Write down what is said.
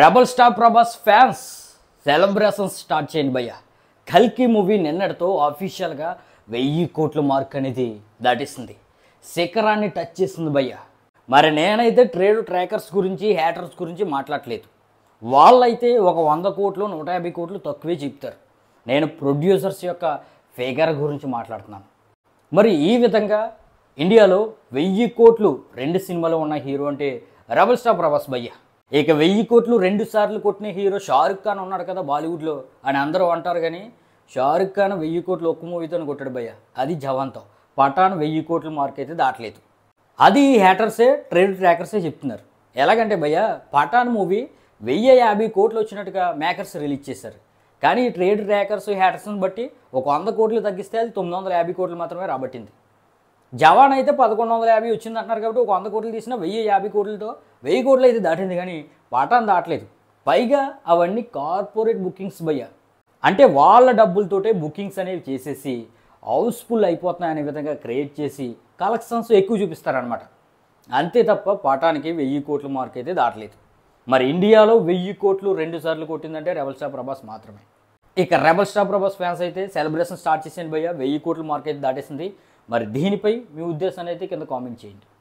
rebel star Prabhas fans celebrations start చేయండి భయ్య కల్కి మూవీ నిన్నటితో అఫీషియల్గా వెయ్యి కోట్ల మార్క్ అనేది దాటిస్తుంది శిఖరాన్ని టచ్ చేస్తుంది భయ్య మరి నేనైతే ట్రేడ్ ట్రాకర్స్ గురించి హ్యాటర్స్ గురించి మాట్లాడలేదు వాళ్ళైతే ఒక వంద కోట్లు నూట యాభై కోట్లు తక్కువే చెప్తారు నేను ప్రొడ్యూసర్స్ యొక్క ఫిగర్ గురించి మాట్లాడుతున్నాను మరి ఈ విధంగా ఇండియాలో వెయ్యి కోట్లు రెండు సినిమాలు ఉన్న హీరో అంటే రెబల్ స్టార్ ప్రభాస్ భయ్యా ఇక వెయ్యి కోట్లు రెండు సార్లు కొట్టిన హీరో షారుఖ్ ఖాన్ ఉన్నాడు కదా బాలీవుడ్లో అని అందరూ అంటారు కానీ షారుఖ్ ఖాన్ వెయ్యి కోట్లు ఒక్క మూవీతో కొట్టాడు భయ్య అది జవంతం పఠాన్ వెయ్యి కోట్ల మార్క్ అయితే దాటలేదు అది హ్యాటర్సే ట్రేడ్ ట్రాకర్సే చెప్తున్నారు ఎలాగంటే భయ్య పఠాన్ మూవీ వెయ్యి యాభై కోట్లు వచ్చినట్టుగా మేకర్స్ రిలీజ్ చేశారు కానీ ట్రేడ్ ట్రాకర్స్ హ్యాటర్స్ని బట్టి ఒక వంద కోట్లు తగ్గిస్తే అది తొమ్మిది వందల యాభై కోట్లు మాత్రమే రాబట్టింది జవాన్ అయితే పదకొండు వందల యాభై వచ్చింది అంటున్నారు కాబట్టి ఒక వంద కోట్లు తీసిన వెయ్యి యాభై కోట్లతో వెయ్యి కోట్లు అయితే దాటింది కానీ వాటాను దాటలేదు పైగా అవన్నీ కార్పొరేట్ బుకింగ్స్ భయ అంటే వాళ్ళ డబ్బులతోటే బుకింగ్స్ అనేవి చేసేసి హౌస్ఫుల్ అయిపోతున్నాయనే విధంగా క్రియేట్ చేసి కలెక్షన్స్ ఎక్కువ చూపిస్తారనమాట అంతే తప్ప పాఠానికి వెయ్యి కోట్ల మార్క్ అయితే దాటలేదు మరి ఇండియాలో వెయ్యి కోట్లు రెండు సార్లు కొట్టిందంటే రెబల్ స్టార్ ప్రభాస్ మాత్రమే ఇక రెబల్ స్టార్ ప్రభాస్ ఫ్యాన్స్ అయితే సెలబ్రేషన్ స్టార్ట్ చేసింది భయ్య వెయ్యి కోట్ల మార్క్ అయితే దాటేసింది మరి దీనిపై మీ ఉద్దేశాన్ని అయితే కింద కామెంట్ చేయండి